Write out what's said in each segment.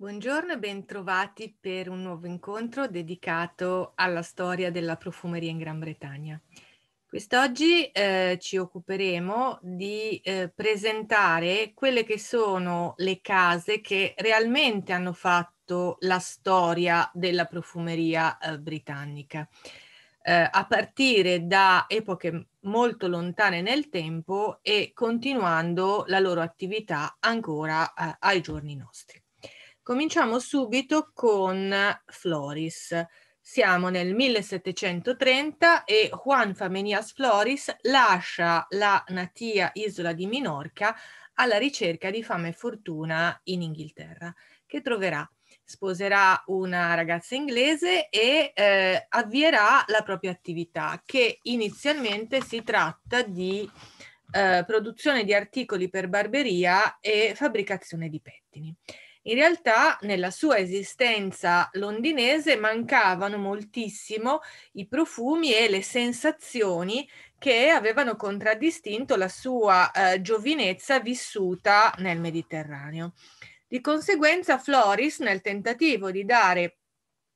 Buongiorno e bentrovati per un nuovo incontro dedicato alla storia della profumeria in Gran Bretagna. Quest'oggi eh, ci occuperemo di eh, presentare quelle che sono le case che realmente hanno fatto la storia della profumeria eh, britannica, eh, a partire da epoche molto lontane nel tempo e continuando la loro attività ancora eh, ai giorni nostri. Cominciamo subito con Floris. Siamo nel 1730 e Juan Famenias Floris lascia la natia isola di Minorca alla ricerca di fama e fortuna in Inghilterra, che troverà sposerà una ragazza inglese e eh, avvierà la propria attività, che inizialmente si tratta di eh, produzione di articoli per barberia e fabbricazione di pettini. In realtà nella sua esistenza londinese mancavano moltissimo i profumi e le sensazioni che avevano contraddistinto la sua eh, giovinezza vissuta nel Mediterraneo. Di conseguenza Floris, nel tentativo di dare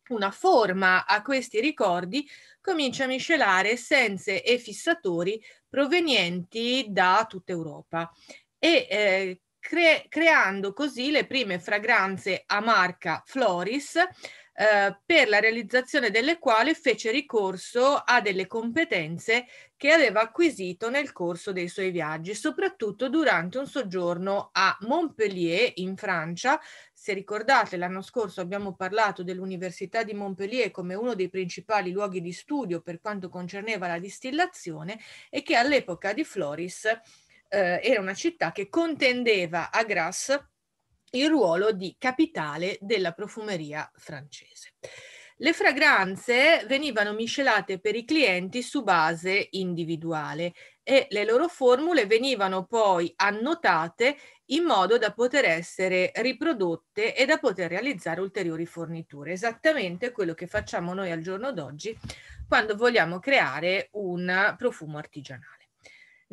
una forma a questi ricordi, comincia a miscelare essenze e fissatori provenienti da tutta Europa e eh, cre- creando così le prime fragranze a marca Floris eh, per la realizzazione delle quali fece ricorso a delle competenze che aveva acquisito nel corso dei suoi viaggi, soprattutto durante un soggiorno a Montpellier in Francia. Se ricordate, l'anno scorso abbiamo parlato dell'Università di Montpellier come uno dei principali luoghi di studio per quanto concerneva la distillazione e che all'epoca di Floris eh, era una città che contendeva a Grasse il ruolo di capitale della profumeria francese. Le fragranze venivano miscelate per i clienti su base individuale e le loro formule venivano poi annotate in modo da poter essere riprodotte e da poter realizzare ulteriori forniture, esattamente quello che facciamo noi al giorno d'oggi quando vogliamo creare un profumo artigianale.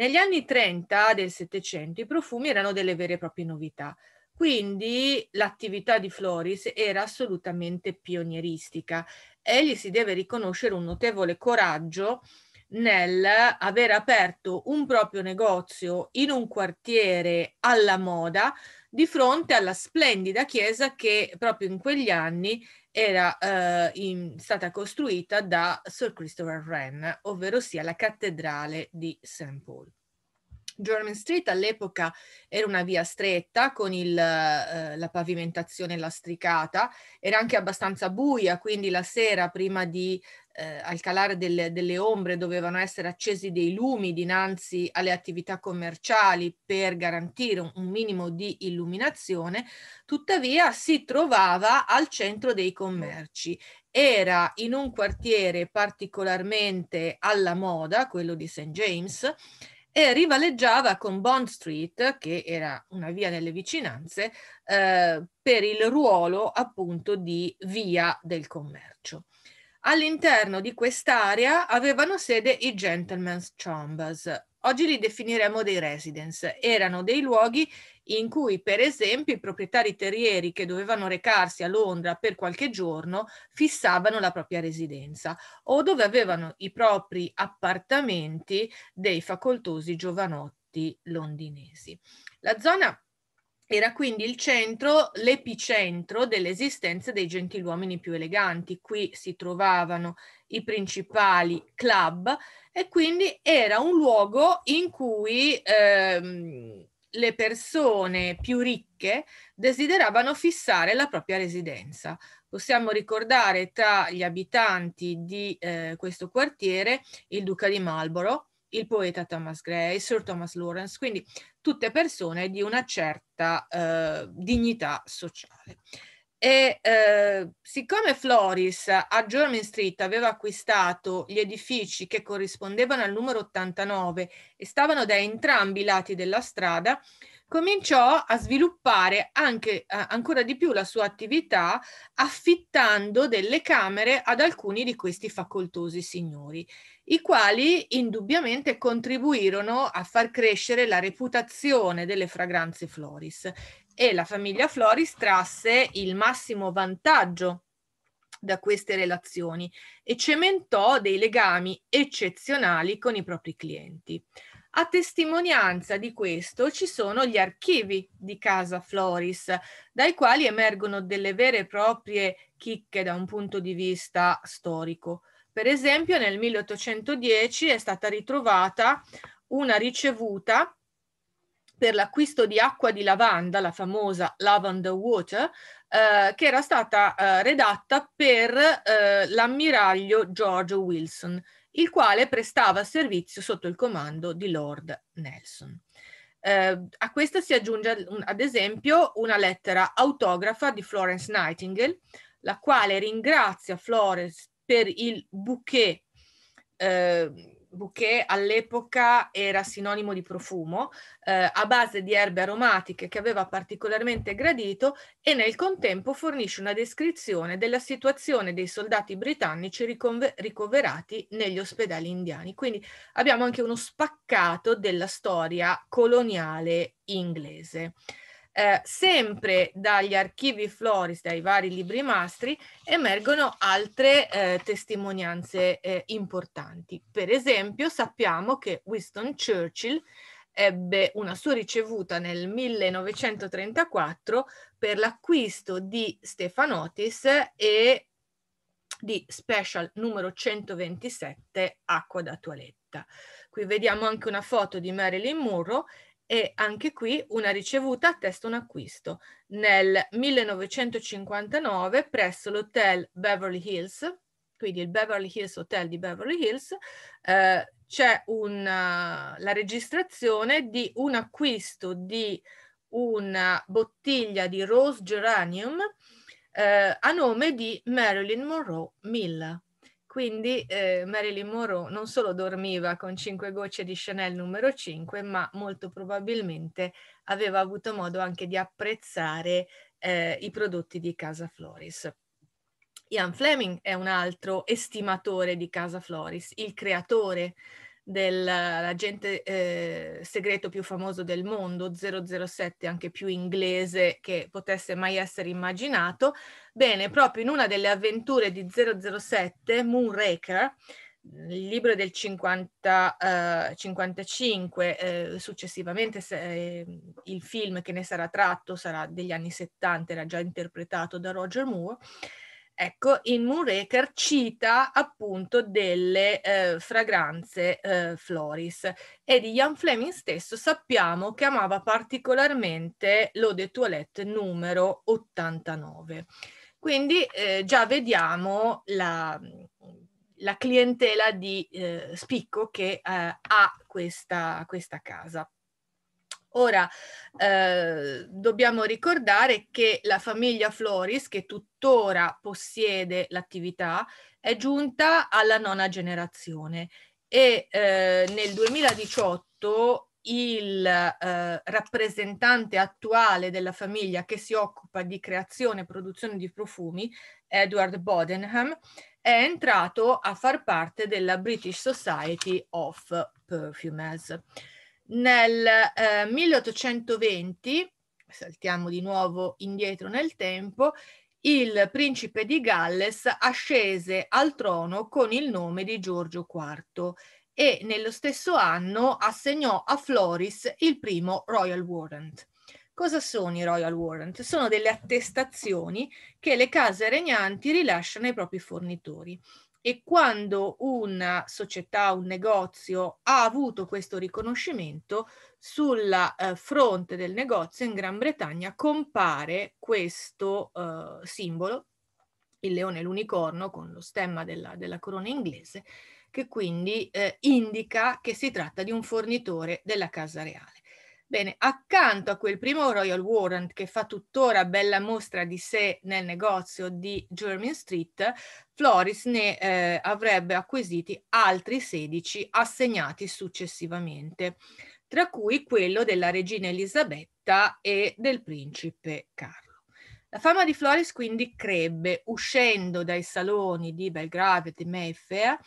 Negli anni 30 del Settecento i profumi erano delle vere e proprie novità, quindi l'attività di Floris era assolutamente pionieristica Egli si deve riconoscere un notevole coraggio nel aver aperto un proprio negozio in un quartiere alla moda di fronte alla splendida chiesa che proprio in quegli anni era eh, in, stata costruita da Sir Christopher Wren, ovvero sia la cattedrale di St. Paul. German Street all'epoca era una via stretta con il, eh, la pavimentazione lastricata, era anche abbastanza buia, quindi la sera prima di eh, al calare delle, delle, ombre dovevano essere accesi dei lumi dinanzi alle attività commerciali per garantire un, un minimo di illuminazione, tuttavia si trovava al centro dei commerci. Era in un quartiere particolarmente alla moda, quello di St. James, e rivaleggiava con Bond Street, che era una via nelle vicinanze, eh, per il ruolo appunto di via del commercio. All'interno di quest'area avevano sede i gentleman's chambers. Oggi li definiremo dei residence. Erano dei luoghi in cui, per esempio, i proprietari terrieri che dovevano recarsi a Londra per qualche giorno fissavano la propria residenza o dove avevano i propri appartamenti dei facoltosi giovanotti londinesi. La zona era quindi il centro, l'epicentro dell'esistenza dei gentiluomini più eleganti. Qui si trovavano i principali club e quindi era un luogo in cui ehm, le persone più ricche desideravano fissare la propria residenza. Possiamo ricordare tra gli abitanti di eh, questo quartiere il duca di Marlborough, il poeta Thomas Gray, Sir Thomas Lawrence, quindi tutte persone di una certa eh, dignità sociale. E eh, siccome Floris a German Street aveva acquistato gli edifici che corrispondevano al numero 89 e stavano da entrambi i lati della strada, cominciò a sviluppare anche, eh, ancora di più la sua attività affittando delle camere ad alcuni di questi facoltosi signori, i quali indubbiamente contribuirono a far crescere la reputazione delle fragranze Floris e la famiglia Floris trasse il massimo vantaggio da queste relazioni e cementò dei legami eccezionali con i propri clienti. A testimonianza di questo ci sono gli archivi di Casa Floris, dai quali emergono delle vere e proprie chicche da un punto di vista storico. Per esempio, nel 1810 è stata ritrovata una ricevuta per l'acquisto di acqua di lavanda, la famosa Lavender Water, eh, che era stata eh, redatta per eh, l'ammiraglio George Wilson il quale prestava servizio sotto il comando di Lord Nelson. Eh, a questa si aggiunge ad esempio una lettera autografa di Florence Nightingale, la quale ringrazia Florence per il bouquet eh, bouquet all'epoca era sinonimo di profumo, eh, a base di erbe aromatiche che aveva particolarmente gradito e nel contempo fornisce una descrizione della situazione dei soldati britannici riconver- ricoverati negli ospedali indiani. Quindi abbiamo anche uno spaccato della storia coloniale inglese eh, sempre dagli archivi Floris, dai vari libri mastri, emergono altre eh, testimonianze eh, importanti. Per esempio sappiamo che Winston Churchill ebbe una sua ricevuta nel 1934 per l'acquisto di Stefanotis e di Special numero 127 acqua da toiletta. Qui vediamo anche una foto di Marilyn Monroe e anche qui una ricevuta attesta un acquisto nel 1959 presso l'hotel Beverly Hills, quindi il Beverly Hills Hotel di Beverly Hills, eh, c'è una, eh, la registrazione di un acquisto di una bottiglia di rose geranium eh, a nome di Marilyn Monroe Milla. Quindi eh, Marilyn Monroe non solo dormiva con cinque gocce di Chanel numero 5, ma molto probabilmente aveva avuto modo anche di apprezzare eh, i prodotti di Casa Floris. Ian Fleming è un altro estimatore di Casa Floris, il creatore dell'agente eh, segreto più famoso del mondo, 007 anche più inglese che potesse mai essere immaginato. Bene, proprio in una delle avventure di 007, Moonraker, il libro del 50, eh, 55, eh, successivamente se, eh, il film che ne sarà tratto sarà degli anni 70, era già interpretato da Roger Moore. Ecco, in Moonraker cita appunto delle eh, fragranze eh, Floris e di Jan Fleming stesso sappiamo che amava particolarmente l'eau de toilette numero 89. Quindi eh, già vediamo la, la clientela di eh, spicco che eh, ha questa, questa casa. Ora eh, dobbiamo ricordare che la famiglia Floris, che tuttora possiede l'attività, è giunta alla nona generazione e eh, nel 2018 il eh, rappresentante attuale della famiglia che si occupa di creazione e produzione di profumi, Edward Bodenham, è entrato a far parte della British Society of Perfumers nel eh, 1820, saltiamo di nuovo indietro nel tempo, il principe di Galles ascese al trono con il nome di Giorgio IV e nello stesso anno assegnò a Floris il primo Royal Warrant. Cosa sono i Royal Warrant? Sono delle attestazioni che le case regnanti rilasciano ai propri fornitori e quando una società, un negozio ha avuto questo riconoscimento, sulla eh, fronte del negozio in Gran Bretagna compare questo eh, simbolo, il leone e l'unicorno con lo stemma della, della corona inglese, che quindi eh, indica che si tratta di un fornitore della Casa Reale. Bene, accanto a quel primo Royal Warrant che fa tuttora bella mostra di sé nel negozio di Jermyn Street, Floris ne eh, avrebbe acquisiti altri 16 assegnati successivamente, tra cui quello della regina Elisabetta e del principe Carlo. La fama di Floris quindi crebbe, uscendo dai saloni di Belgravia e di Mayfair,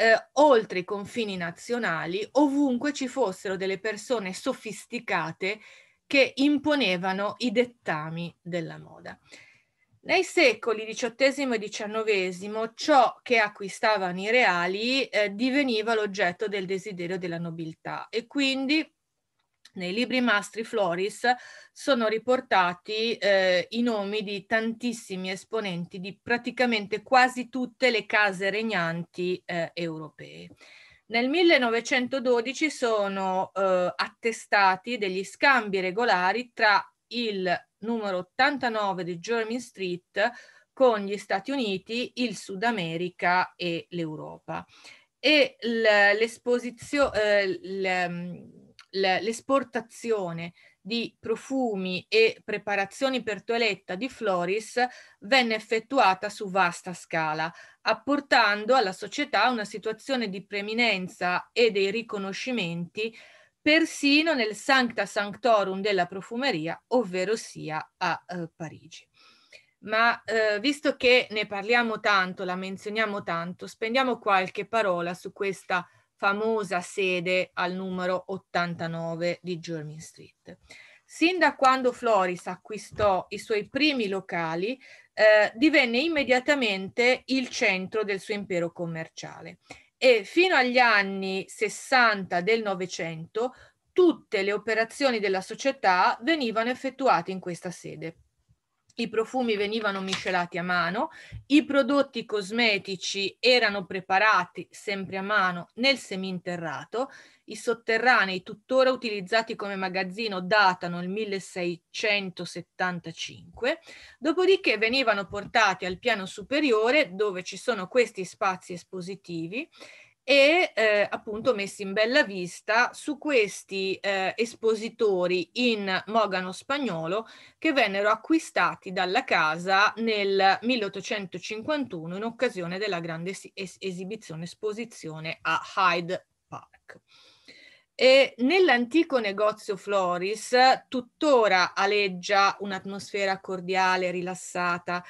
eh, oltre i confini nazionali, ovunque ci fossero delle persone sofisticate che imponevano i dettami della moda. Nei secoli XVIII e XIX ciò che acquistavano i reali eh, diveniva l'oggetto del desiderio della nobiltà e quindi nei libri mastri Floris sono riportati eh, i nomi di tantissimi esponenti di praticamente quasi tutte le case regnanti eh, europee. Nel 1912 sono eh, attestati degli scambi regolari tra il numero 89 di Jermyn Street con gli Stati Uniti, il Sud America e l'Europa. E l'esposizione eh, l'esportazione di profumi e preparazioni per toeletta di Floris venne effettuata su vasta scala, apportando alla società una situazione di preminenza e dei riconoscimenti persino nel Sancta Sanctorum della profumeria, ovvero sia a eh, Parigi. Ma eh, visto che ne parliamo tanto, la menzioniamo tanto, spendiamo qualche parola su questa famosa sede al numero 89 di Jermyn Street. Sin da quando Floris acquistò i suoi primi locali, eh, divenne immediatamente il centro del suo impero commerciale e fino agli anni 60 del Novecento tutte le operazioni della società venivano effettuate in questa sede i profumi venivano miscelati a mano, i prodotti cosmetici erano preparati sempre a mano nel seminterrato, i sotterranei tuttora utilizzati come magazzino datano il 1675, dopodiché venivano portati al piano superiore dove ci sono questi spazi espositivi e eh, appunto messi in bella vista su questi eh, espositori in mogano spagnolo che vennero acquistati dalla casa nel 1851 in occasione della grande es- esibizione esposizione a Hyde Park. E nell'antico negozio Floris tuttora aleggia un'atmosfera cordiale, rilassata,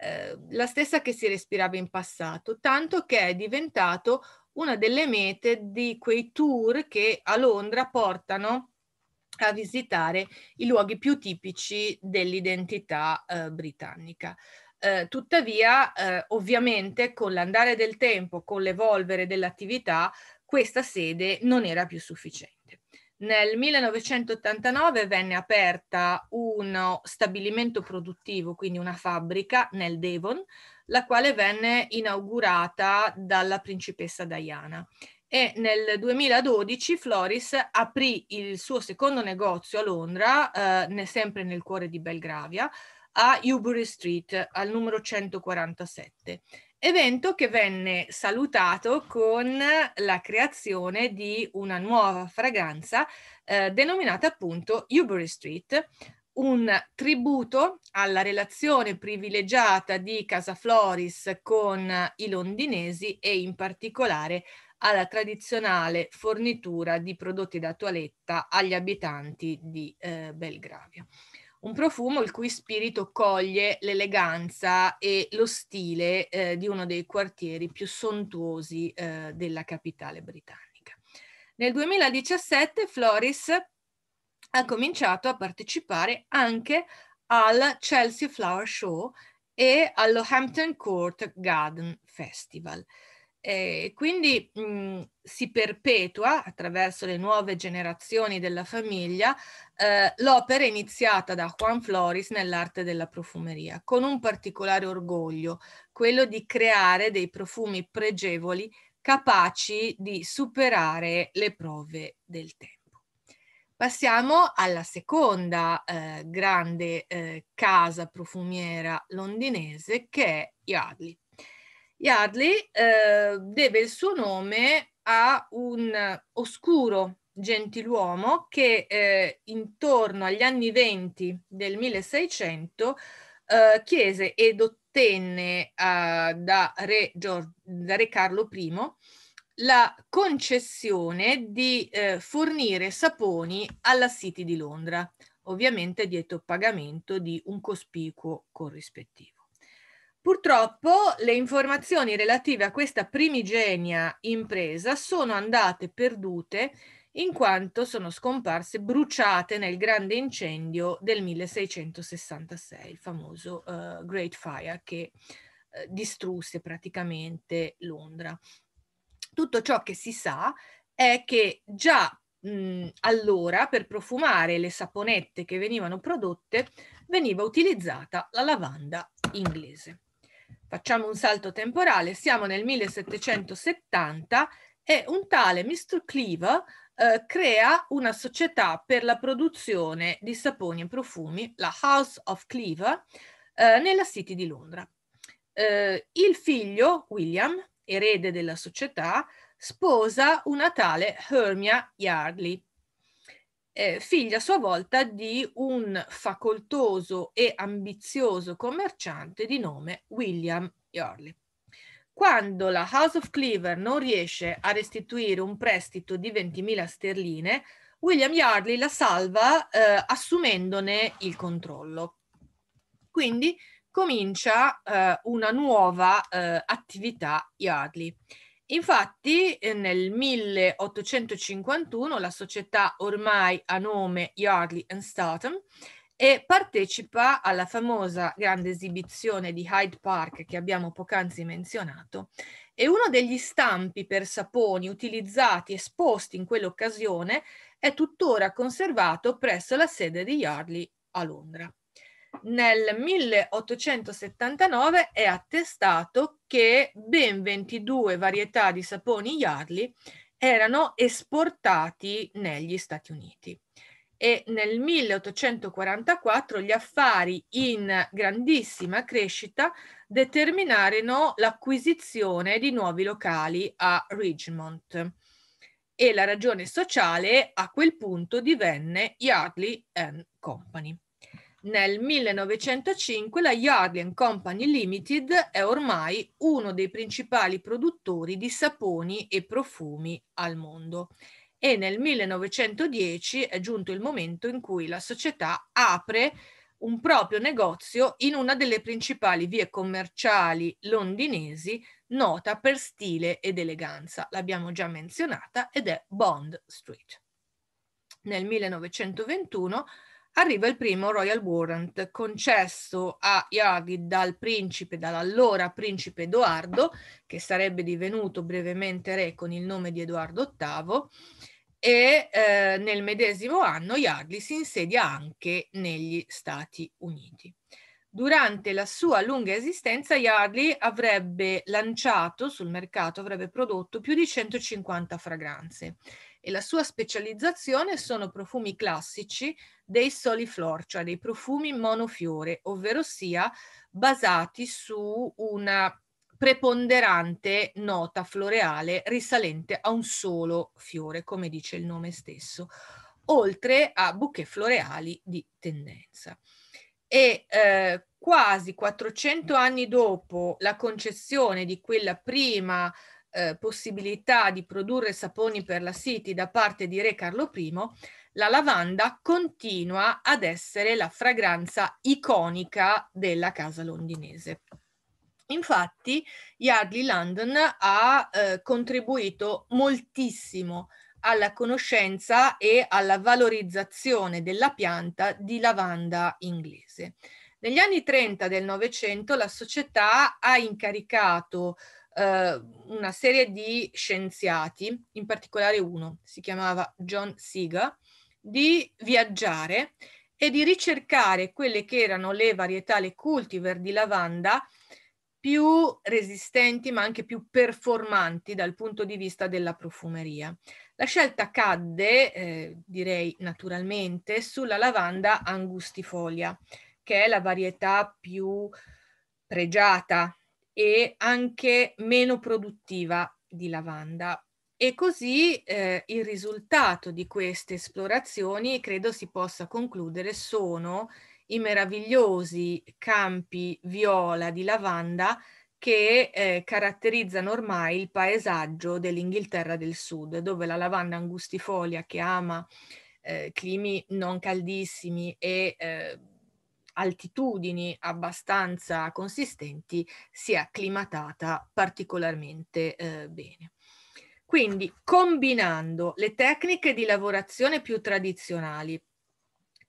eh, la stessa che si respirava in passato, tanto che è diventato una delle mete di quei tour che a Londra portano a visitare i luoghi più tipici dell'identità eh, britannica. Eh, tuttavia, eh, ovviamente, con l'andare del tempo, con l'evolvere dell'attività, questa sede non era più sufficiente. Nel 1989 venne aperta uno stabilimento produttivo, quindi una fabbrica nel Devon, la quale venne inaugurata dalla principessa Diana. E nel 2012 Floris aprì il suo secondo negozio a Londra, eh, sempre nel cuore di Belgravia, a Newbury Street, al numero 147 evento che venne salutato con la creazione di una nuova fragranza eh, denominata appunto Ubury Street, un tributo alla relazione privilegiata di Casa Floris con i londinesi e in particolare alla tradizionale fornitura di prodotti da toiletta agli abitanti di eh, Belgravia. Un profumo il cui spirito coglie l'eleganza e lo stile eh, di uno dei quartieri più sontuosi eh, della capitale britannica. Nel 2017 Floris ha cominciato a partecipare anche al Chelsea Flower Show e allo Hampton Court Garden Festival. E quindi mh, si perpetua attraverso le nuove generazioni della famiglia eh, l'opera iniziata da Juan Flores nell'arte della profumeria, con un particolare orgoglio, quello di creare dei profumi pregevoli capaci di superare le prove del tempo. Passiamo alla seconda eh, grande eh, casa profumiera londinese che è Yardley. Yardley eh, deve il suo nome a un oscuro gentiluomo che eh, intorno agli anni 20 del 1600 eh, chiese ed ottenne eh, da re, Gior- da re Carlo I la concessione di eh, fornire saponi alla City di Londra, ovviamente dietro pagamento di un cospicuo corrispettivo. Purtroppo le informazioni relative a questa primigenia impresa sono andate perdute in quanto sono scomparse, bruciate nel grande incendio del 1666, il famoso uh, Great Fire che uh, distrusse praticamente Londra. Tutto ciò che si sa è che già mh, allora per profumare le saponette che venivano prodotte veniva utilizzata la lavanda inglese. Facciamo un salto temporale, siamo nel 1770 e un tale Mr. Cleaver eh, crea una società per la produzione di saponi e profumi, la House of Cleaver, eh, nella City di Londra. Eh, il figlio, William, erede della società, sposa una tale Hermia Yardley, eh, figlia a sua volta di un facoltoso e ambizioso commerciante di nome William Yardley. Quando la House of Cleaver non riesce a restituire un prestito di 20.000 sterline, William Yardley la salva eh, assumendone il controllo. Quindi comincia eh, una nuova eh, attività Yardley. Infatti eh, nel 1851 la società ormai a nome Yardley Statham e partecipa alla famosa grande esibizione di Hyde Park che abbiamo poc'anzi menzionato e uno degli stampi per saponi utilizzati esposti in quell'occasione è tuttora conservato presso la sede di Yardley a Londra nel 1879 è attestato che ben 22 varietà di saponi Yardley erano esportati negli Stati Uniti e nel 1844 gli affari in grandissima crescita determinarono l'acquisizione di nuovi locali a Richmond e la ragione sociale a quel punto divenne Yardley Company. Nel 1905 la Yardley Company Limited è ormai uno dei principali produttori di saponi e profumi al mondo e nel 1910 è giunto il momento in cui la società apre un proprio negozio in una delle principali vie commerciali londinesi, nota per stile ed eleganza. L'abbiamo già menzionata ed è Bond Street. Nel 1921 arriva il primo Royal Warrant concesso a Iaghi dal principe, dall'allora principe Edoardo, che sarebbe divenuto brevemente re con il nome di Edoardo VIII, e eh, nel medesimo anno Yardley si insedia anche negli Stati Uniti. Durante la sua lunga esistenza Yardley avrebbe lanciato sul mercato, avrebbe prodotto più di 150 fragranze e la sua specializzazione sono profumi classici dei soli flor, cioè dei profumi monofiore, ovvero sia basati su una preponderante nota floreale risalente a un solo fiore, come dice il nome stesso, oltre a bouquet floreali di tendenza. E eh, quasi 400 anni dopo la concezione di quella prima eh, possibilità di produrre saponi per la City da parte di Re Carlo I, la lavanda continua ad essere la fragranza iconica della casa londinese. Infatti, Yardley London ha eh, contribuito moltissimo alla conoscenza e alla valorizzazione della pianta di lavanda inglese. Negli anni 30 del Novecento la società ha incaricato eh, una serie di scienziati, in particolare uno, si chiamava John Siga, di viaggiare e di ricercare quelle che erano le varietà, le cultivar di lavanda più resistenti ma anche più performanti dal punto di vista della profumeria. La scelta cadde, eh, direi naturalmente, sulla lavanda angustifolia, che è la varietà più pregiata e anche meno produttiva di lavanda. E così eh, il risultato di queste esplorazioni, credo si possa concludere, sono i meravigliosi campi viola di lavanda che eh, caratterizzano ormai il paesaggio dell'Inghilterra del Sud, dove la lavanda angustifolia che ama eh, climi non caldissimi e eh, altitudini abbastanza consistenti si è acclimatata particolarmente eh, bene. Quindi combinando le tecniche di lavorazione più tradizionali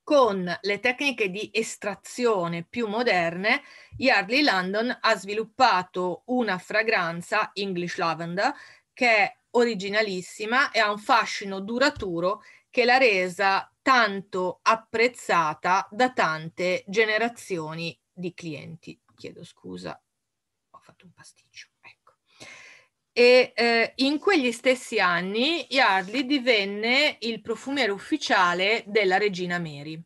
con le tecniche di estrazione più moderne, Yardley London ha sviluppato una fragranza, English Lavender, che è originalissima e ha un fascino duraturo che l'ha resa tanto apprezzata da tante generazioni di clienti. Chiedo scusa, ho fatto un pasticcio. Ecco. E eh, in quegli stessi anni Yardley divenne il profumiere ufficiale della regina Mary.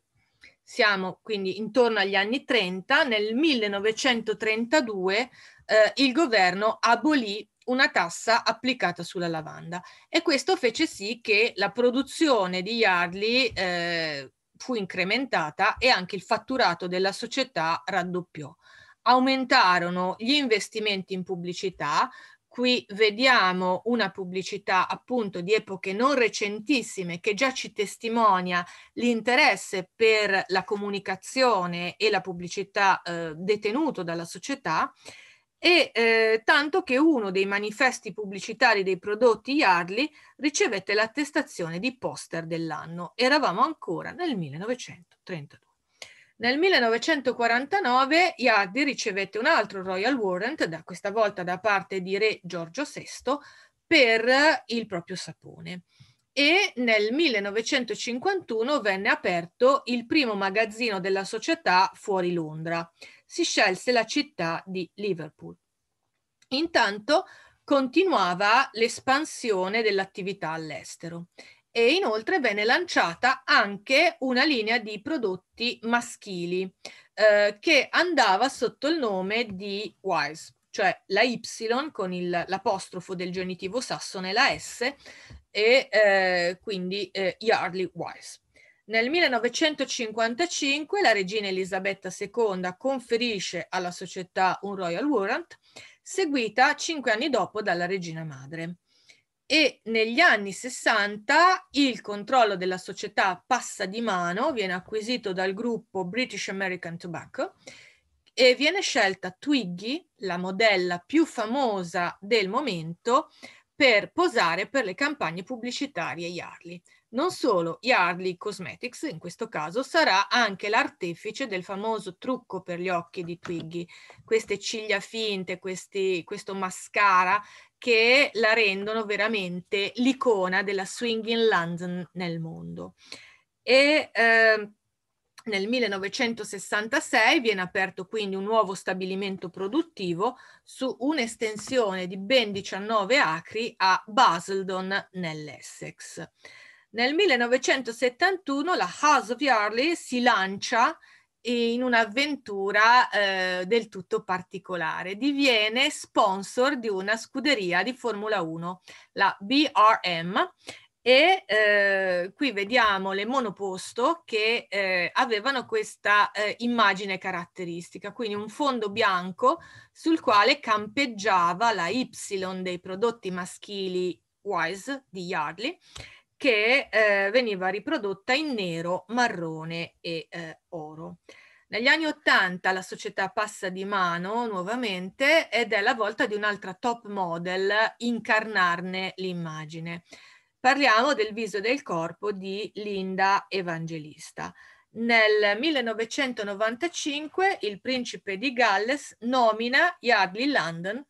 Siamo quindi intorno agli anni 30, nel 1932 eh, il governo abolì una tassa applicata sulla lavanda e questo fece sì che la produzione di Yardley eh, fu incrementata e anche il fatturato della società raddoppiò. Aumentarono gli investimenti in pubblicità, qui vediamo una pubblicità appunto di epoche non recentissime che già ci testimonia l'interesse per la comunicazione e la pubblicità eh, detenuto dalla società e eh, tanto che uno dei manifesti pubblicitari dei prodotti Yardley ricevette l'attestazione di poster dell'anno. Eravamo ancora nel 1932. Nel 1949 Yardley ricevette un altro Royal Warrant, da, questa volta da parte di Re Giorgio VI, per il proprio sapone. E nel 1951 venne aperto il primo magazzino della società fuori Londra si scelse la città di Liverpool. Intanto continuava l'espansione dell'attività all'estero e inoltre venne lanciata anche una linea di prodotti maschili eh, che andava sotto il nome di Wise, cioè la Y con il, l'apostrofo del genitivo sassone la S e eh, quindi eh, Yardley Wise. Nel 1955 la regina Elisabetta II conferisce alla società un Royal Warrant, seguita cinque anni dopo dalla regina madre. E negli anni 60 il controllo della società passa di mano, viene acquisito dal gruppo British American Tobacco e viene scelta Twiggy, la modella più famosa del momento, per posare per le campagne pubblicitarie Yarley. Non solo, Yardley Cosmetics in questo caso sarà anche l'artefice del famoso trucco per gli occhi di Twiggy, queste ciglia finte, questi, questo mascara che la rendono veramente l'icona della swinging London nel mondo. E, eh, nel 1966 viene aperto quindi un nuovo stabilimento produttivo su un'estensione di ben 19 acri a Basildon nell'Essex. Nel 1971 la House of Yarley si lancia in un'avventura eh, del tutto particolare. Diviene sponsor di una scuderia di Formula 1, la BRM, e eh, qui vediamo le monoposto che eh, avevano questa eh, immagine caratteristica, quindi un fondo bianco sul quale campeggiava la Y dei prodotti maschili Wise di Yardley che eh, veniva riprodotta in nero, marrone e eh, oro. Negli anni Ottanta la società passa di mano nuovamente ed è la volta di un'altra top model incarnarne l'immagine. Parliamo del viso del corpo di Linda Evangelista. Nel 1995 il principe di Galles nomina Yardley London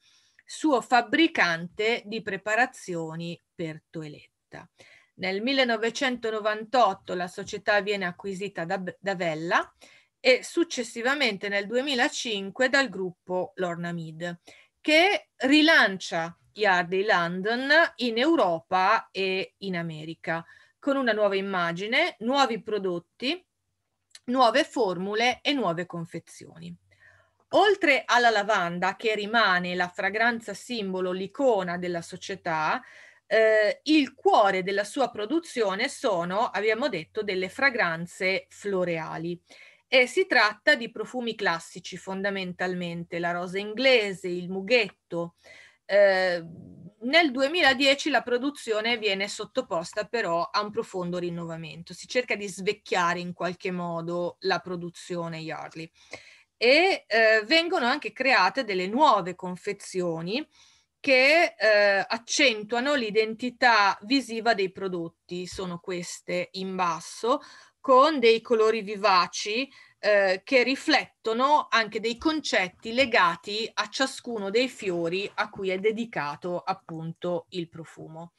suo fabbricante di preparazioni per toeletta. Nel 1998 la società viene acquisita da, da Vella e successivamente nel 2005 dal gruppo Lornamid, che rilancia Yardley London in Europa e in America con una nuova immagine, nuovi prodotti, nuove formule e nuove confezioni. Oltre alla lavanda, che rimane la fragranza simbolo, l'icona della società, eh, il cuore della sua produzione sono, abbiamo detto, delle fragranze floreali. E si tratta di profumi classici fondamentalmente, la rosa inglese, il mughetto. Eh, nel 2010 la produzione viene sottoposta però a un profondo rinnovamento, si cerca di svecchiare in qualche modo la produzione Yardley e eh, vengono anche create delle nuove confezioni che eh, accentuano l'identità visiva dei prodotti. Sono queste in basso, con dei colori vivaci eh, che riflettono anche dei concetti legati a ciascuno dei fiori a cui è dedicato appunto il profumo.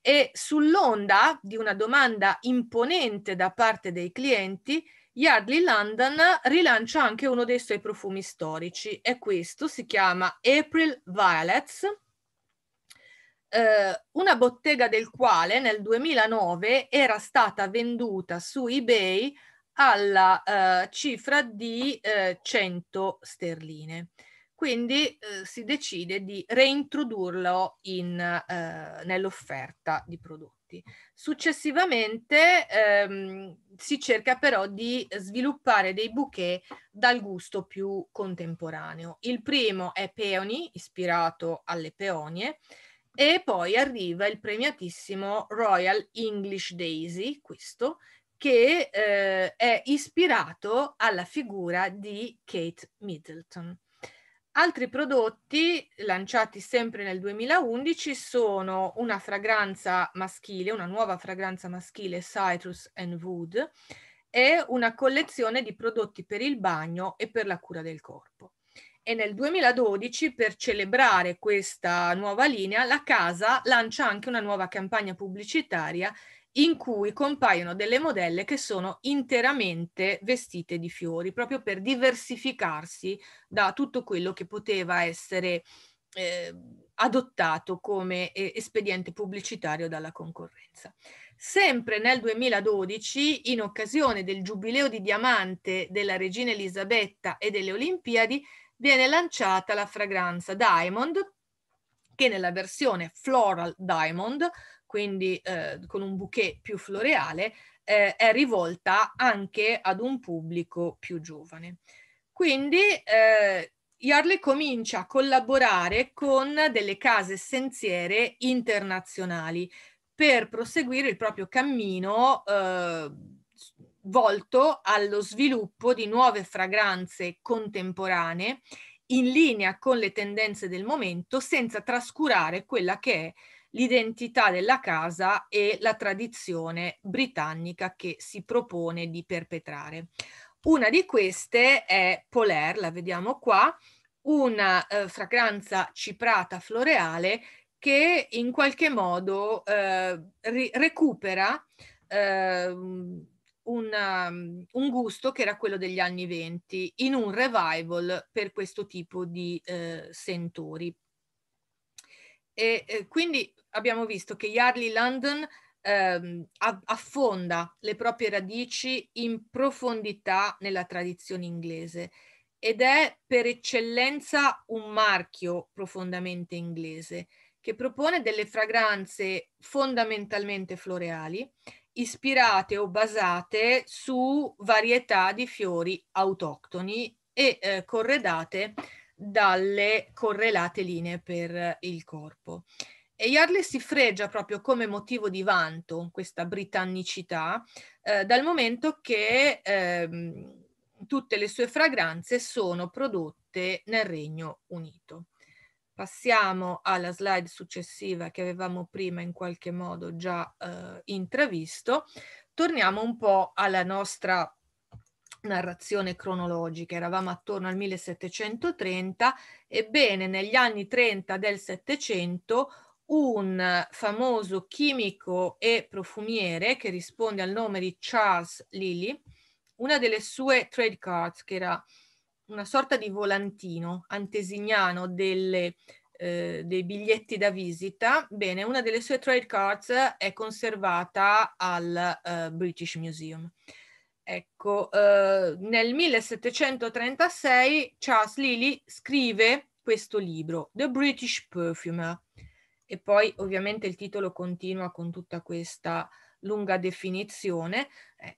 E sull'onda di una domanda imponente da parte dei clienti, Yardley London rilancia anche uno dei suoi profumi storici e questo si chiama April Violets, eh, una bottega del quale nel 2009 era stata venduta su eBay alla eh, cifra di eh, 100 sterline. Quindi eh, si decide di reintrodurlo in, eh, nell'offerta di prodotti contenuti. Successivamente ehm, si cerca però di sviluppare dei bouquet dal gusto più contemporaneo. Il primo è Peony, ispirato alle peonie, e poi arriva il premiatissimo Royal English Daisy, questo, che eh, è ispirato alla figura di Kate Middleton. Altri prodotti lanciati sempre nel 2011 sono una fragranza maschile, una nuova fragranza maschile Citrus and Wood e una collezione di prodotti per il bagno e per la cura del corpo. E nel 2012, per celebrare questa nuova linea, la casa lancia anche una nuova campagna pubblicitaria in cui compaiono delle modelle che sono interamente vestite di fiori, proprio per diversificarsi da tutto quello che poteva essere eh, adottato come eh, espediente pubblicitario dalla concorrenza. Sempre nel 2012, in occasione del giubileo di diamante della regina Elisabetta e delle Olimpiadi, viene lanciata la fragranza Diamond, che nella versione Floral Diamond quindi eh, con un bouquet più floreale, eh, è rivolta anche ad un pubblico più giovane. Quindi eh, Yarley comincia a collaborare con delle case senziere internazionali per proseguire il proprio cammino eh, volto allo sviluppo di nuove fragranze contemporanee in linea con le tendenze del momento senza trascurare quella che è l'identità della casa e la tradizione britannica che si propone di perpetrare. Una di queste è Polair, la vediamo qua, una eh, fragranza ciprata floreale che in qualche modo eh, ri- recupera eh, un, mm, un, gusto che era quello degli anni venti in un revival per questo tipo di eh, sentori. E eh, quindi abbiamo visto che Yarli London ehm, affonda le proprie radici in profondità nella tradizione inglese ed è per eccellenza un marchio profondamente inglese che propone delle fragranze fondamentalmente floreali ispirate o basate su varietà di fiori autoctoni e eh, corredate dalle correlate linee per il corpo. E Yardley si fregia proprio come motivo di vanto questa britannicità, eh, dal momento che eh, tutte le sue fragranze sono prodotte nel Regno Unito. Passiamo alla slide successiva che avevamo prima in qualche modo già eh, intravisto. Torniamo un po' alla nostra narrazione cronologica, eravamo attorno al 1730, ebbene negli anni 30 del Settecento un famoso chimico e profumiere che risponde al nome di Charles Lilly, una delle sue trade cards, che era una sorta di volantino antesignano delle, eh, dei biglietti da visita, bene, una delle sue trade cards è conservata al eh, British Museum. Ecco, eh, nel 1736 Charles Lilly scrive questo libro, The British Perfumer, e poi ovviamente il titolo continua con tutta questa lunga definizione.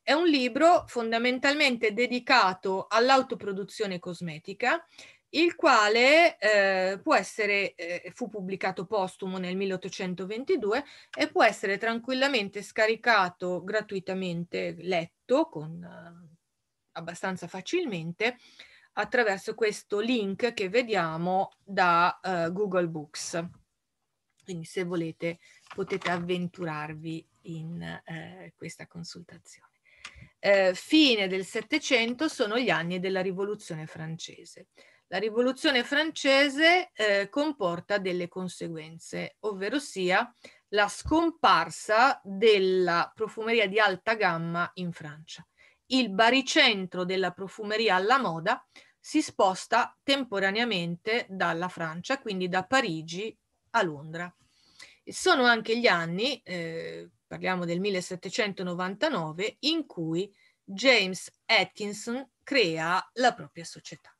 È un libro fondamentalmente dedicato all'autoproduzione cosmetica il quale eh, può essere, eh, fu pubblicato postumo nel 1822 e può essere tranquillamente scaricato gratuitamente, letto con, eh, abbastanza facilmente attraverso questo link che vediamo da eh, Google Books. Quindi se volete potete avventurarvi in eh, questa consultazione. Eh, fine del Settecento sono gli anni della Rivoluzione francese. La rivoluzione francese eh, comporta delle conseguenze, ovvero sia la scomparsa della profumeria di alta gamma in Francia. Il baricentro della profumeria alla moda si sposta temporaneamente dalla Francia, quindi da Parigi a Londra. Sono anche gli anni, eh, parliamo del 1799, in cui James Atkinson crea la propria società.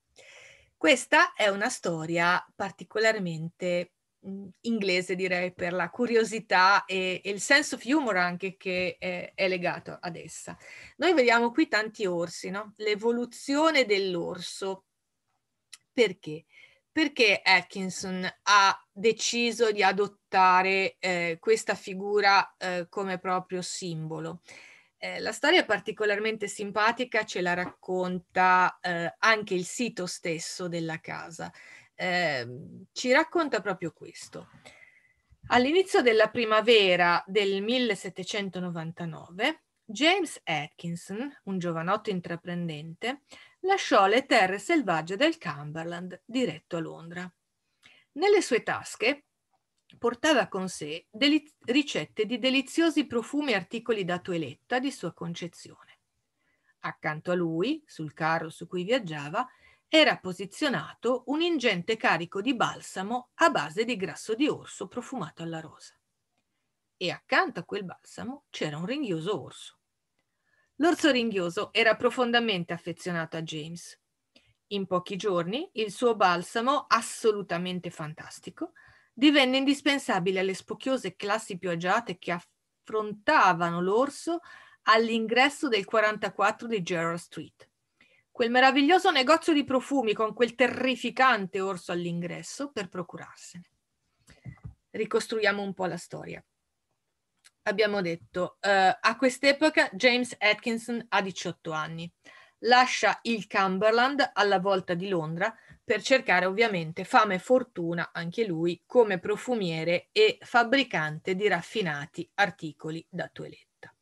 Questa è una storia particolarmente mm, inglese direi per la curiosità e, e il sense of humor anche che è, è, legato ad essa. Noi vediamo qui tanti orsi, no? l'evoluzione dell'orso. Perché? Perché Atkinson ha deciso di adottare eh, questa figura eh, come proprio simbolo? Eh, la storia particolarmente simpatica, ce la racconta eh, anche il sito stesso della casa. Eh, ci racconta proprio questo. All'inizio della primavera del 1799, James Atkinson, un giovanotto intraprendente, lasciò le terre selvagge del Cumberland diretto a Londra. Nelle sue tasche portava con sé deliz- ricette di deliziosi profumi e articoli da toeletta di sua concezione. Accanto a lui, sul carro su cui viaggiava, era posizionato un ingente carico di balsamo a base di grasso di orso profumato alla rosa. E accanto a quel balsamo c'era un ringhioso orso. L'orso ringhioso era profondamente affezionato a James. In pochi giorni il suo balsamo, assolutamente fantastico, divenne indispensabile alle spocchiose classi più agiate che affrontavano l'orso all'ingresso del 44 di Gerald Street. Quel meraviglioso negozio di profumi con quel terrificante orso all'ingresso per procurarsene. Ricostruiamo un po' la storia. Abbiamo detto, uh, a quest'epoca James Atkinson ha 18 anni lascia il Cumberland alla volta di Londra per cercare ovviamente fama e fortuna anche lui come profumiere e fabbricante di raffinati articoli da toeletta.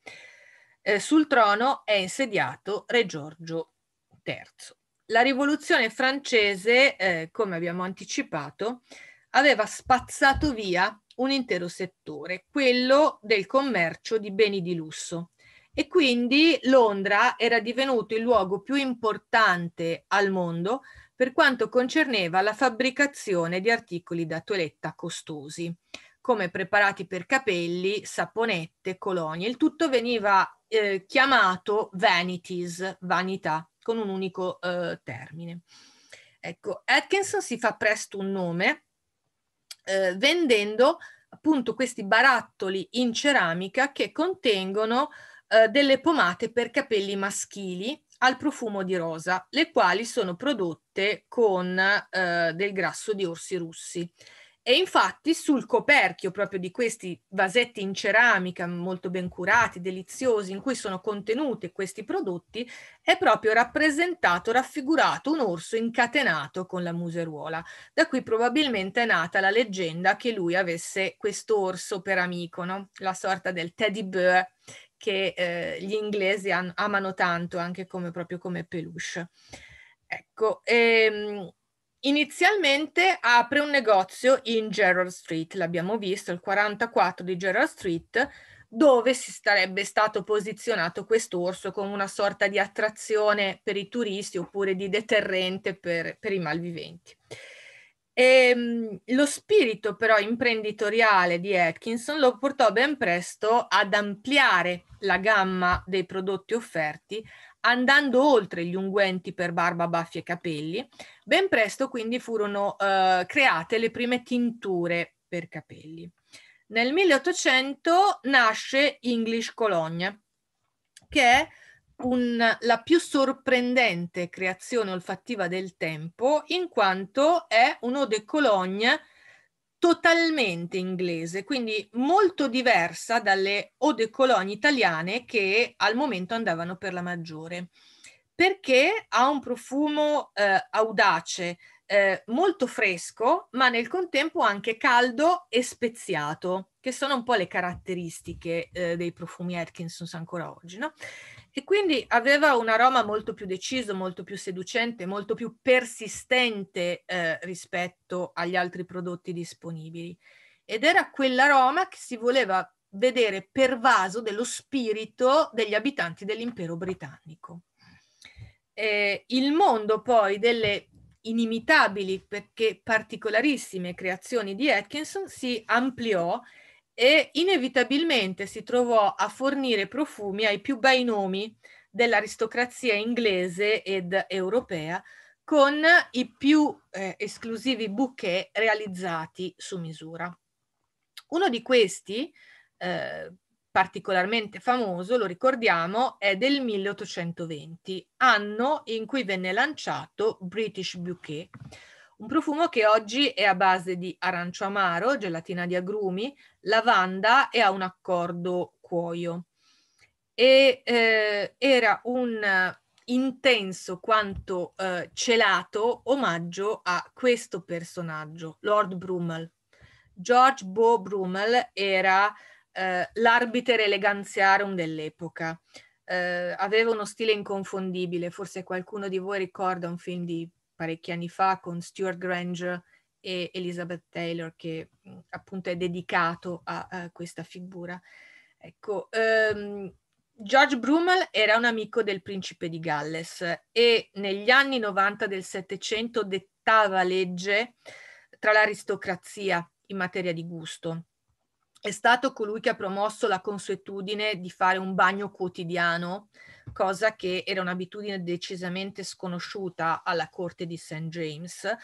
Eh, sul trono è insediato Re Giorgio III. La rivoluzione francese, eh, come abbiamo anticipato, aveva spazzato via un intero settore, quello del commercio di beni di lusso, e quindi Londra era divenuto il luogo più importante al mondo per quanto concerneva la fabbricazione di articoli da toiletta costosi, come preparati per capelli, saponette, colonie. Il tutto veniva eh, chiamato vanities, vanità, con un unico eh, termine. Ecco, Atkinson si fa presto un nome eh, vendendo appunto questi barattoli in ceramica che contengono eh, delle pomate per capelli maschili al profumo di rosa, le quali sono prodotte con eh, del grasso di orsi russi. E infatti sul coperchio proprio di questi vasetti in ceramica molto ben curati, deliziosi, in cui sono contenuti questi prodotti, è proprio rappresentato, raffigurato un orso incatenato con la museruola. Da qui probabilmente è nata la leggenda che lui avesse questo orso per amico, no? la sorta del teddy bear che eh, gli inglesi han, amano tanto anche come, proprio come peluche. Ecco, ehm, inizialmente apre un negozio in Gerald Street, l'abbiamo visto, il 44 di Gerald Street, dove si sarebbe stato posizionato questo orso come una sorta di attrazione per i turisti oppure di deterrente per, per i malviventi. E, ehm, lo spirito però imprenditoriale di Atkinson lo portò ben presto ad ampliare la gamma dei prodotti offerti, andando oltre gli unguenti per barba, baffi e capelli. Ben presto quindi furono eh, create le prime tinture per capelli. Nel 1800 nasce English Cologne, che è un, la più sorprendente creazione olfattiva del tempo, in quanto è uno de Cologne totalmente inglese, quindi molto diversa dalle eau de Cologne italiane che al momento andavano per la maggiore, perché ha un profumo eh, audace, eh, molto fresco, ma nel contempo anche caldo e speziato, che sono un po' le caratteristiche eh, dei profumi Atkinson ancora oggi, no? e quindi aveva un aroma molto più deciso, molto più seducente, molto più persistente eh, rispetto agli altri prodotti disponibili. Ed era quell'aroma che si voleva vedere pervaso dello spirito degli abitanti dell'impero britannico. Eh, il mondo poi delle inimitabili perché particolarissime creazioni di Atkinson si ampliò e inevitabilmente si trovò a fornire profumi ai più bei nomi dell'aristocrazia inglese ed europea con i più eh, esclusivi bouquet realizzati su misura. Uno di questi, eh, particolarmente famoso, lo ricordiamo, è del 1820, anno in cui venne lanciato British Bouquet, un profumo che oggi è a base di arancio amaro, gelatina di agrumi, lavanda e ha un accordo cuoio. E, eh, era un eh, intenso quanto eh, celato omaggio a questo personaggio, Lord Brummel. George Beau Brummel era eh, l'arbiter eleganziarum dell'epoca. Eh, aveva uno stile inconfondibile, forse qualcuno di voi ricorda un film di parecchi anni fa con Stuart Granger e Elizabeth Taylor che mm, appunto è dedicato a, a questa figura. Ecco, um, George Brummel era un amico del principe di Galles e negli anni 90 del Settecento dettava legge tra l'aristocrazia in materia di gusto. È stato colui che ha promosso la consuetudine di fare un bagno quotidiano cosa che era un'abitudine decisamente sconosciuta alla corte di St. James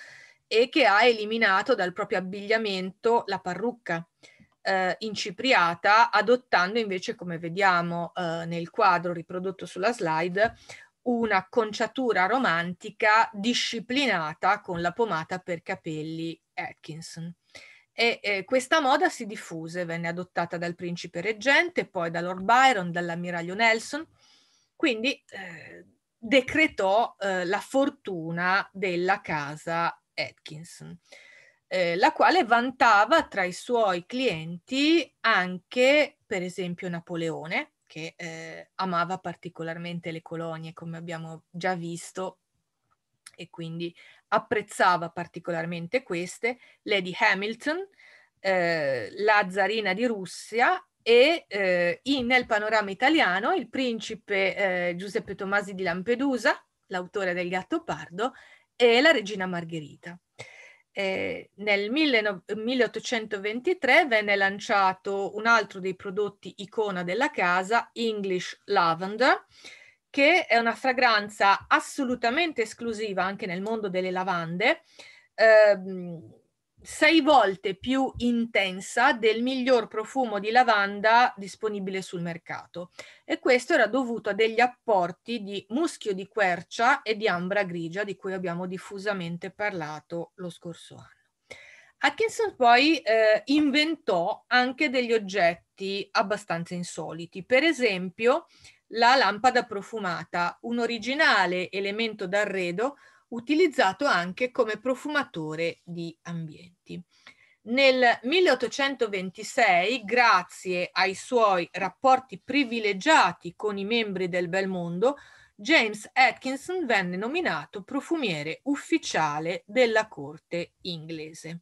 e che ha eliminato dal proprio abbigliamento la parrucca eh, incipriata, adottando invece, come vediamo eh, nel quadro riprodotto sulla slide, un'acconciatura romantica disciplinata con la pomata per capelli Atkinson. E, eh, questa moda si diffuse, venne adottata dal principe reggente, poi da Lord Byron, dall'ammiraglio Nelson quindi eh, decretò eh, la fortuna della casa Atkinson, eh, la quale vantava tra i suoi clienti anche, per esempio, Napoleone, che eh, amava particolarmente le colonie, come abbiamo già visto, e quindi apprezzava particolarmente queste, Lady Hamilton, eh, la zarina di Russia e eh, in, nel panorama italiano il principe eh, Giuseppe Tomasi di Lampedusa, l'autore del Gatto Pardo, e la regina Margherita. Eh, nel 1823 venne lanciato un altro dei prodotti icona della casa, English Lavender, che è una fragranza assolutamente esclusiva anche nel mondo delle lavande, ehm, sei volte più intensa del miglior profumo di lavanda disponibile sul mercato e questo era dovuto a degli apporti di muschio di quercia e di ambra grigia di cui abbiamo diffusamente parlato lo scorso anno. Atkinson poi eh, inventò anche degli oggetti abbastanza insoliti, per esempio la lampada profumata, un originale elemento d'arredo utilizzato anche come profumatore di ambienti. Nel 1826, grazie ai suoi rapporti privilegiati con i membri del bel mondo, James Atkinson venne nominato profumiere ufficiale della corte inglese.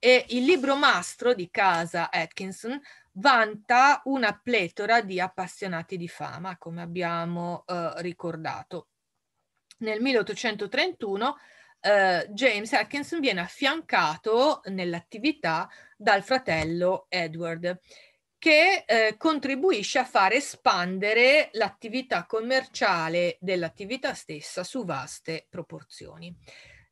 E il libro mastro di casa Atkinson vanta una pletora di appassionati di fama, come abbiamo eh, ricordato nel 1831 eh, James Atkinson viene affiancato nell'attività dal fratello Edward, che eh, contribuisce a far espandere l'attività commerciale dell'attività stessa su vaste proporzioni.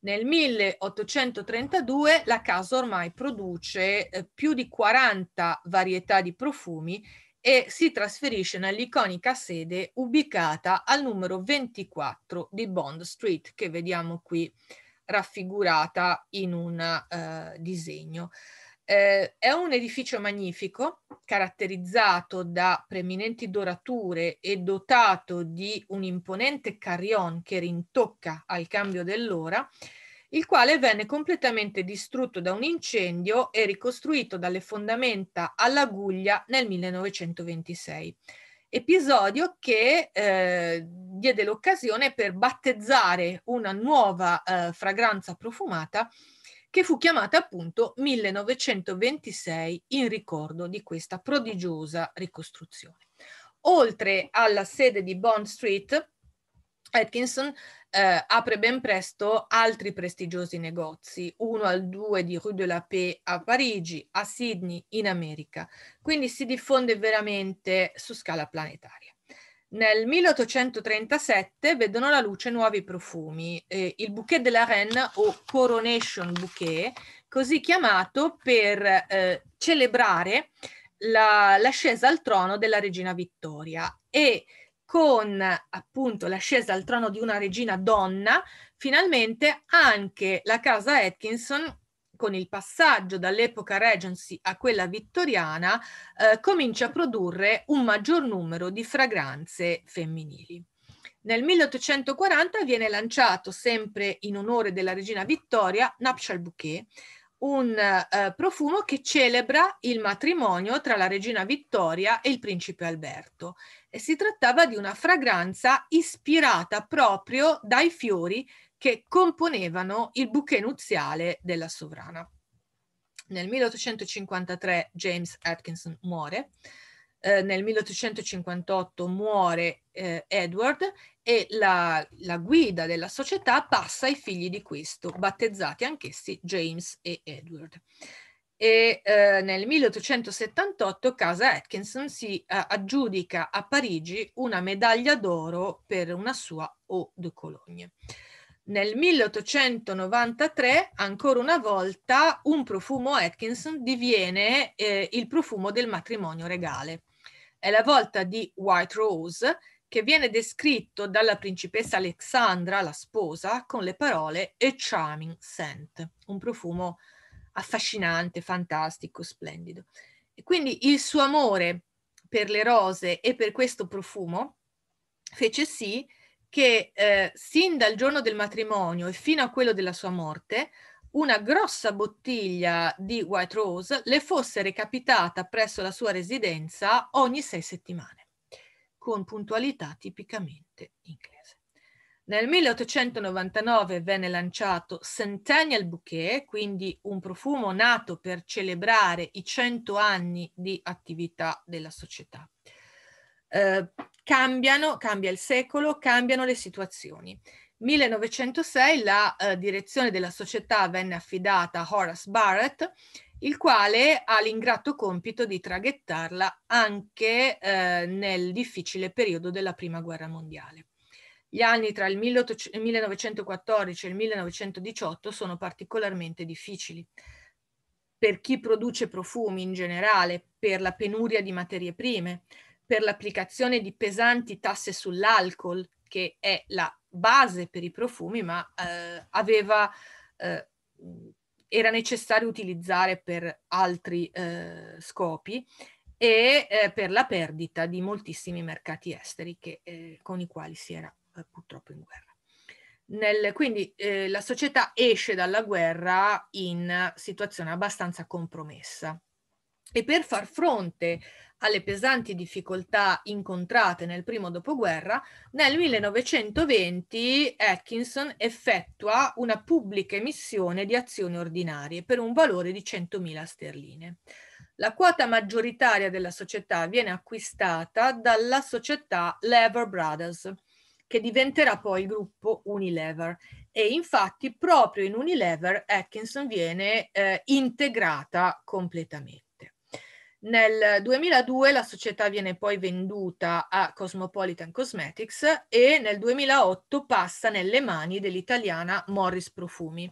Nel 1832 la casa ormai produce eh, più di 40 varietà di profumi e si trasferisce nell'iconica sede ubicata al numero 24 di Bond Street che vediamo qui raffigurata in un eh, disegno. Eh, è un edificio magnifico, caratterizzato da preminenti dorature e dotato di un imponente carrion che rintocca al cambio dell'ora, il quale venne completamente distrutto da un incendio e ricostruito dalle fondamenta all'Aguglia nel 1926. Episodio che eh, diede l'occasione per battezzare una nuova eh, fragranza profumata che fu chiamata appunto 1926 in ricordo di questa prodigiosa ricostruzione. Oltre alla sede di Bond Street, Atkinson eh, apre ben presto altri prestigiosi negozi, uno al 2 di Rue de la Paix a Parigi, a Sydney, in America. Quindi si diffonde veramente su scala planetaria. Nel 1837 vedono la luce nuovi profumi, eh, il bouquet de la Reine o Coronation Bouquet, così chiamato per eh, celebrare la, l'ascesa al trono della regina Vittoria e con appunto l'ascesa al trono di una regina donna, finalmente anche la casa Atkinson con il passaggio dall'epoca Regency a quella vittoriana, eh, comincia a produrre un maggior numero di fragranze femminili. Nel 1840 viene lanciato, sempre in onore della regina Vittoria, Nuptial Bouquet, un eh, profumo che celebra il matrimonio tra la regina Vittoria e il principe Alberto. E si trattava di una fragranza ispirata proprio dai fiori che componevano il bouquet nuziale della sovrana. Nel 1853 James Atkinson muore eh, nel 1858 muore eh, Edward e la, la, guida della società passa ai figli di questo, battezzati anch'essi James e Edward. E eh, nel 1878 Casa Atkinson si eh, aggiudica a Parigi una medaglia d'oro per una sua Eau de Cologne. Nel 1893, ancora una volta, un profumo Atkinson diviene eh, il profumo del matrimonio regale. È la volta di White Rose che viene descritto dalla principessa Alexandra, la sposa, con le parole A charming scent, un profumo affascinante, fantastico, splendido. E quindi il suo amore per le rose e per questo profumo fece sì che eh, sin dal giorno del matrimonio e fino a quello della sua morte una grossa bottiglia di White Rose le fosse recapitata presso la sua residenza ogni sei settimane, con puntualità tipicamente inglese. Nel 1899 venne lanciato Centennial Bouquet, quindi un profumo nato per celebrare i cento anni di attività della società. Eh, cambiano, cambia il secolo, cambiano le situazioni. 1906 la eh, direzione della società venne affidata a Horace Barrett, il quale ha l'ingrato compito di traghettarla anche eh, nel difficile periodo della Prima Guerra Mondiale. Gli anni tra il 18- 1914 e il 1918 sono particolarmente difficili. Per chi produce profumi in generale, per la penuria di materie prime, per l'applicazione di pesanti tasse sull'alcol, che è la base per i profumi, ma eh, aveva, eh, era necessario utilizzare per altri eh, scopi e eh, per la perdita di moltissimi mercati esteri che, eh, con i quali si era eh, purtroppo in guerra. Nel, quindi la società esce dalla guerra in situazione abbastanza compromessa. E per far fronte alle pesanti difficoltà incontrate nel primo dopoguerra, nel 1920 Atkinson effettua una pubblica emissione di azioni ordinarie per un valore di 100.000 sterline. La quota maggioritaria della società viene acquistata dalla società Lever Brothers, che diventerà poi il gruppo Unilever. E infatti proprio in Unilever Atkinson viene eh, integrata completamente. Nel 2002 la società viene poi venduta a Cosmopolitan Cosmetics e nel 2008 passa nelle mani dell'italiana Morris Profumi,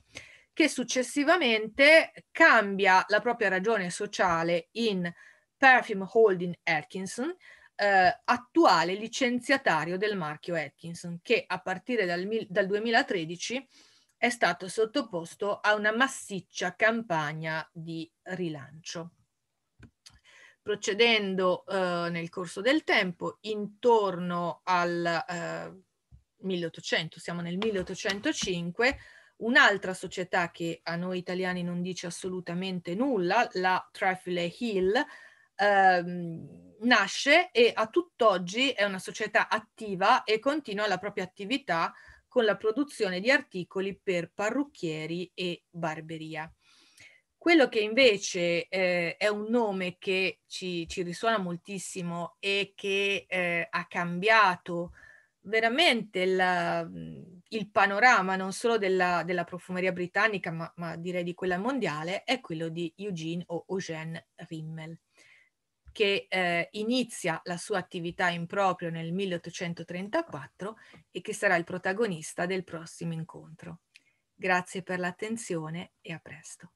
che successivamente cambia la propria ragione sociale in Perfume Holding Atkinson, eh, attuale licenziatario del marchio Atkinson, che a partire dal, dal 2013 è stato sottoposto a una massiccia campagna di rilancio procedendo eh, nel corso del tempo intorno al eh, 1800, siamo nel 1805, un'altra società che a noi italiani non dice assolutamente nulla, la Trifle Hill, ehm, nasce e a tutt'oggi è una società attiva e continua la propria attività con la produzione di articoli per parrucchieri e barberia. Quello che invece eh, è un nome che ci, ci risuona moltissimo e che eh, ha cambiato veramente la, il panorama non solo della, della profumeria britannica, ma, ma, direi di quella mondiale, è quello di Eugene o Eugene Rimmel, che eh, inizia la sua attività in proprio nel 1834 e che sarà il protagonista del prossimo incontro. Grazie per l'attenzione e a presto.